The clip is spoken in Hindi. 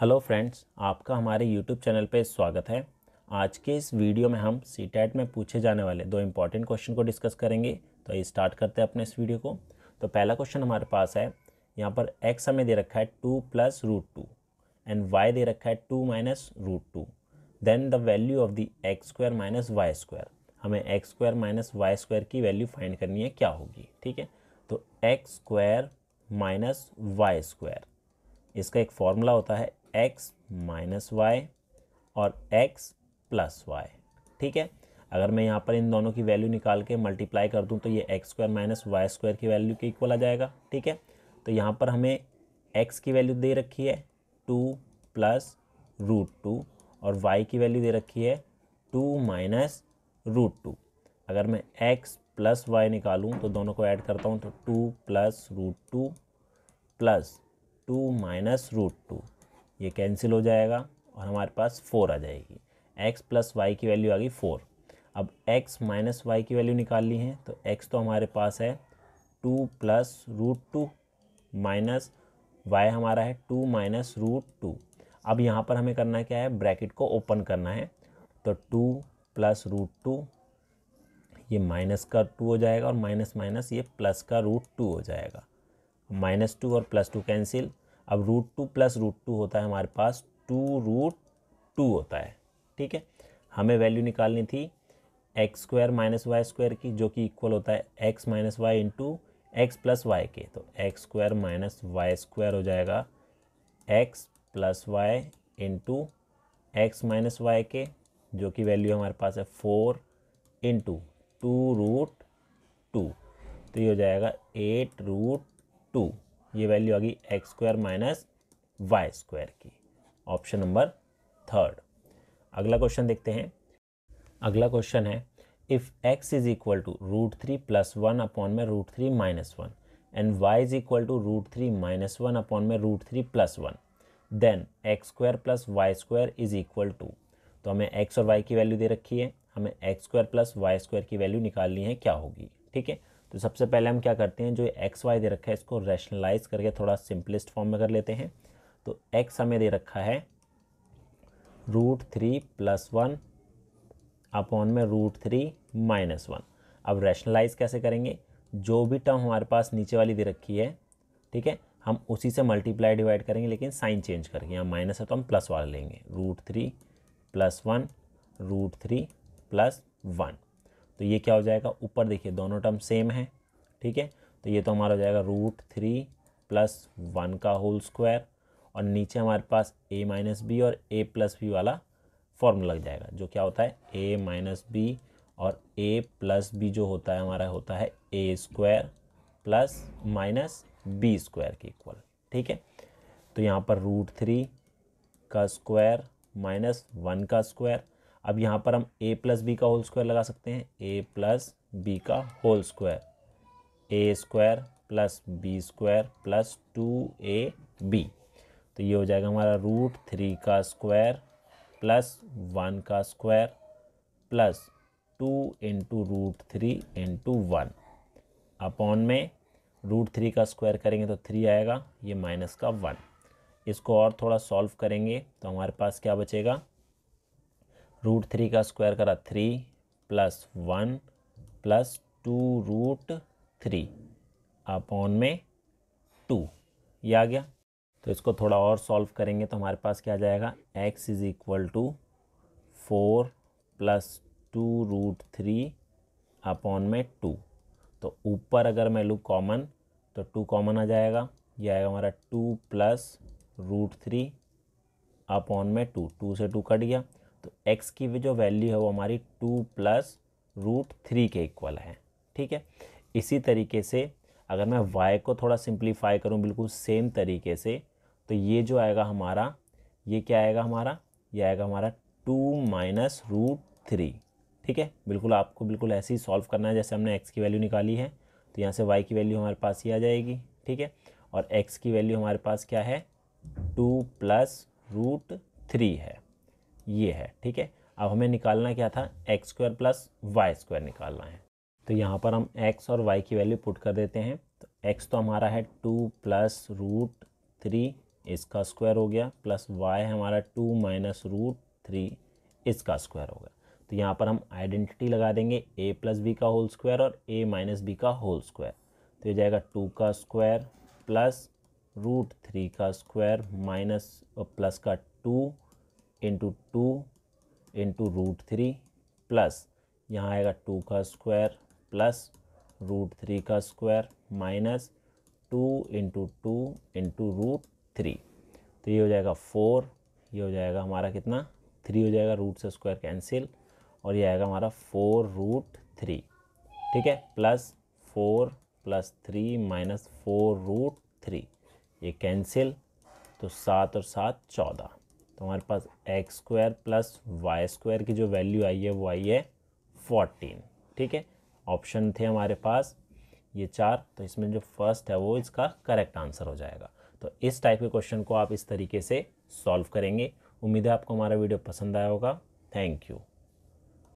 हेलो फ्रेंड्स आपका हमारे यूट्यूब चैनल पे स्वागत है आज के इस वीडियो में हम सी में पूछे जाने वाले दो इम्पॉर्टेंट क्वेश्चन को डिस्कस करेंगे तो ये स्टार्ट करते हैं अपने इस वीडियो को तो पहला क्वेश्चन हमारे पास है यहाँ पर एक्स हमें दे रखा है two plus root two and Y दे रखा है two minus root two then the value of the X square minus Y square हमें x square minus Y square की वैल्यू फाइंड करनी है क्या होगी ठीक है तो x square minus Y square इसका एक फॉर्मूला होता है एक्स माइनस वाई और एक्स प्लस वाई ठीक है अगर मैं यहाँ पर इन दोनों की वैल्यू निकाल के मल्टीप्लाई कर दूँ तो ये X square minus Y square की वैल्यू के इक्वल आ जाएगा ठीक है तो यहाँ पर हमें एक्स की वैल्यू दे रखी है टू प्लस रूट टू और वाई की वैल्यू दे रखी है टू माइनस रूट टू अगर मैं एक्स प्लस वाई निकालूँ तो दोनों को ऐड करता हूँ तो two plus root two plus two minus root two ये कैंसिल हो जाएगा और हमारे पास फोर आ जाएगी एक्स प्लस वाई की वैल्यू आ गई फोर अब एक्स माइनस वाई की वैल्यू निकालनी है तो एक्स तो हमारे पास है two plus root two minus y हमारा है टू माइनस रूट टू अब यहाँ पर हमें करना क्या है ब्रैकेट को ओपन करना है तो टू प्लस रूट टू ये माइनस का टू हो जाएगा और माइनस माइनस ये प्लस का रूट टू हो जाएगा माइनस टू और प्लस टू कैंसिल अब root two plus root two होता है हमारे पास टू रूट टू होता है ठीक है हमें वैल्यू निकालनी थी x square minus Y square की जो कि इक्वल होता है x minus y into x plus y के तो x square minus Y square हो जाएगा x plus y into x minus y के जो कि वैल्यू हमारे पास है four into two root two तो ये हो जाएगा एट रूट टू ये वैल्यू आ गई x square minus Y square की ऑप्शन नंबर थर्ड अगला क्वेश्चन देखते हैं अगला क्वेश्चन है if x is equal to root three plus one upon में root three minus one and y is equal to root three minus one upon में root three plus one then x square plus y square is equal to तो हमें एक्स और वाई की वैल्यू दे रखी है हमें x square plus y square की वैल्यू निकालनी है क्या होगी ठीक है तो सबसे पहले हम क्या करते हैं जो एक्स वाई दे रखा है इसको रैशनलाइज करके थोड़ा सिंपलिस्ट फॉर्म में कर लेते हैं तो एक्स हमें दे रखा है root three plus one upon में रूट थ्री माइनस वन अब रैशनलाइज कैसे करेंगे जो भी टर्म हमारे पास नीचे वाली दे रखी है ठीक है हम उसी से मल्टीप्लाई डिवाइड करेंगे लेकिन साइन चेंज करके यहाँ माइनस है तो हम प्लस वाला लेंगे root three plus one root three plus one तो ये क्या हो जाएगा ऊपर देखिए दोनों टर्म सेम है ठीक है तो ये तो हमारा हो जाएगा रूट थ्री प्लस वन का होल स्क्वायर और नीचे हमारे पास ए माइनस बी और ए प्लस बी वाला फॉर्म लग जाएगा जो क्या होता है ए माइनस बी और ए प्लस बी जो होता है हमारा होता है a square plus minus b square के इक्वल ठीक है तो यहाँ पर रूट थ्री का स्क्वायर माइनस वन का स्क्वायर अब यहाँ पर हम ए प्लस बी का होल स्क्वायर लगा सकते हैं ए प्लस बी का whole square a square plus b square plus two a b तो ये हो जाएगा हमारा रूट थ्री का स्क्वायर प्लस वन का square plus two into root three into one upon में रूट थ्री का स्क्वायर करेंगे तो थ्री आएगा ये माइनस का वन इसको और थोड़ा सॉल्व करेंगे तो हमारे पास क्या बचेगा रूट थ्री का स्क्वायर करा three plus one plus two root three upon में टू ये आ गया तो इसको थोड़ा और सॉल्व करेंगे तो हमारे पास क्या आ जाएगा x is equal to four plus two root three upon में टू तो ऊपर अगर मैं लूँ कॉमन तो टू कॉमन आ जाएगा ये आएगा हमारा two plus root three upon में टू टू से टू कट गया तो x की भी जो वैल्यू है वो हमारी टू प्लस रूट थ्री के इक्वल है ठीक है इसी तरीके से अगर मैं y को थोड़ा सिंप्लीफाई करूँ बिल्कुल सेम तरीके से तो ये जो आएगा हमारा ये क्या आएगा हमारा ये आएगा हमारा टू माइनस रूट थ्री ठीक है बिल्कुल आपको बिल्कुल ऐसे ही सॉल्व करना है जैसे हमने एक्स की वैल्यू निकाली है तो यहाँ से वाई की वैल्यू हमारे पास ही आ जाएगी ठीक है और एक्स की वैल्यू हमारे पास क्या है टू प्लस रूट थ्री है ये है ठीक है अब हमें निकालना क्या था x square plus y square निकालना है तो यहाँ पर हम एक्स और वाई की वैल्यू पुट कर देते हैं तो एक्स तो हमारा है टू प्लस रूट थ्री इसका स्क्वायर हो गया प्लस वाई हमारा टू माइनस रूट थ्री इसका स्क्वायर हो गया तो यहाँ पर हम आइडेंटिटी लगा देंगे ए प्लस बी का होल स्क्वायर और ए माइनस बी का होल स्क्वायर तो ये जाएगा टू का स्क्वायर प्लस रूट थ्री का स्क्वायर माइनस प्लस का two into two into root three plus यहाँ आएगा टू का स्क्वायर प्लस रूट थ्री का square minus two into two into root three तो ये हो जाएगा फोर ये हो जाएगा हमारा कितना थ्री हो जाएगा रूट से स्क्वायर कैंसिल और ये आएगा हमारा फोर रूट थ्री ठीक है plus four plus three minus four root three ये कैंसिल तो सात और सात चौदह तो हमारे पास x square plus y square की जो वैल्यू आई है वो आई है फोर्टीन ठीक है ऑप्शन थे हमारे पास ये चार तो इसमें जो फर्स्ट है वो इसका करेक्ट आंसर हो जाएगा तो इस टाइप के क्वेश्चन को आप इस तरीके से सॉल्व करेंगे उम्मीद है आपको हमारा वीडियो पसंद आया होगा थैंक यू